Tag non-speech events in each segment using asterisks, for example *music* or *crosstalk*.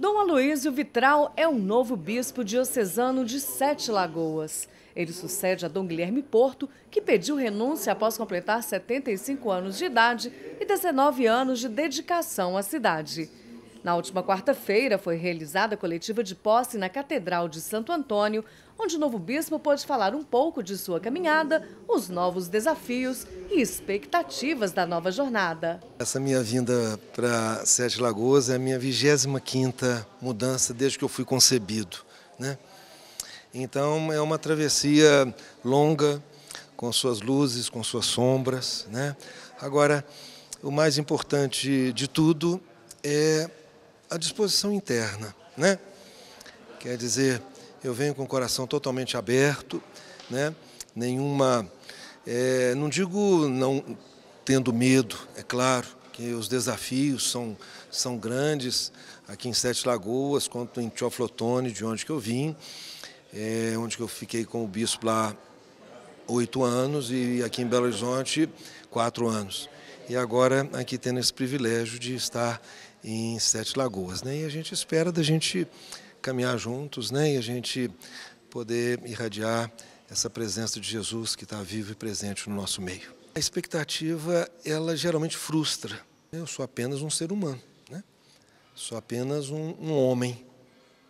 Dom Aloísio Vitral é o novo bispo diocesano de Sete Lagoas. Ele sucede a Dom Guilherme Porto, que pediu renúncia após completar 75 anos de idade e 19 anos de dedicação à cidade. Na última quarta-feira foi realizada a coletiva de posse na Catedral de Santo Antônio, onde o novo bispo pôde falar um pouco de sua caminhada, os novos desafios e expectativas da nova jornada. Essa minha vinda para Sete Lagoas é a minha 25ª mudança desde que eu fui concebido. Né? Então é uma travessia longa, com suas luzes, com suas sombras. Né? Agora, o mais importante de tudo é a disposição interna, né? Quer dizer, eu venho com o coração totalmente aberto, né? Nenhuma, é, não digo não tendo medo, é claro que os desafios são são grandes aqui em Sete Lagoas, quanto em Tioflotone, de onde que eu vim, é, onde que eu fiquei com o bispo lá oito anos e aqui em Belo Horizonte quatro anos e agora aqui tendo esse privilégio de estar em Sete Lagoas. Né? E a gente espera da gente caminhar juntos né? e a gente poder irradiar essa presença de Jesus que está vivo e presente no nosso meio. A expectativa, ela geralmente frustra. Eu sou apenas um ser humano, né? sou apenas um, um homem,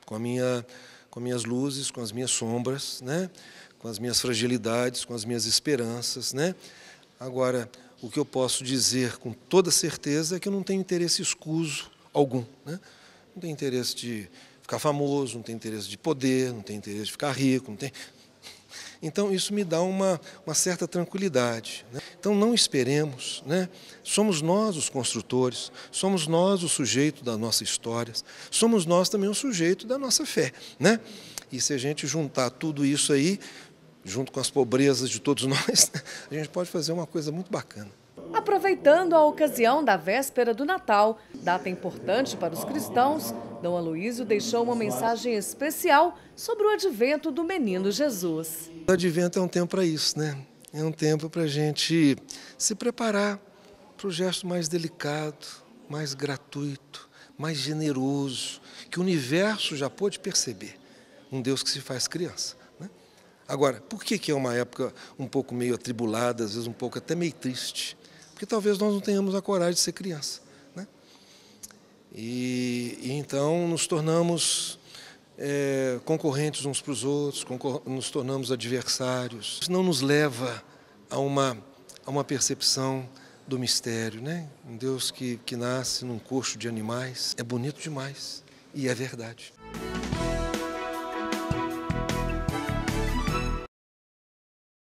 com, a minha, com minhas luzes, com as minhas sombras, né? com as minhas fragilidades, com as minhas esperanças. Né? Agora, o que eu posso dizer com toda certeza é que eu não tenho interesse escuso algum. Né? Não tenho interesse de ficar famoso, não tenho interesse de poder, não tenho interesse de ficar rico. Não tenho... Então, isso me dá uma, uma certa tranquilidade. Né? Então, não esperemos. Né? Somos nós os construtores, somos nós o sujeito das nossas histórias, somos nós também o sujeito da nossa fé. Né? E se a gente juntar tudo isso aí, junto com as pobrezas de todos *laughs* nós, a gente pode fazer uma coisa muito bacana. Aproveitando a ocasião da véspera do Natal, data importante para os cristãos, Dom Aloísio deixou uma mensagem especial sobre o advento do menino Jesus. O advento é um tempo para isso, né? É um tempo para a gente se preparar para o gesto mais delicado, mais gratuito, mais generoso, que o universo já pôde perceber. Um Deus que se faz criança. Agora, por que, que é uma época um pouco meio atribulada, às vezes um pouco até meio triste? Porque talvez nós não tenhamos a coragem de ser criança. Né? E, e então nos tornamos é, concorrentes uns para os outros, nos tornamos adversários. Isso não nos leva a uma, a uma percepção do mistério, né? Um Deus que, que nasce num coxo de animais. É bonito demais e é verdade.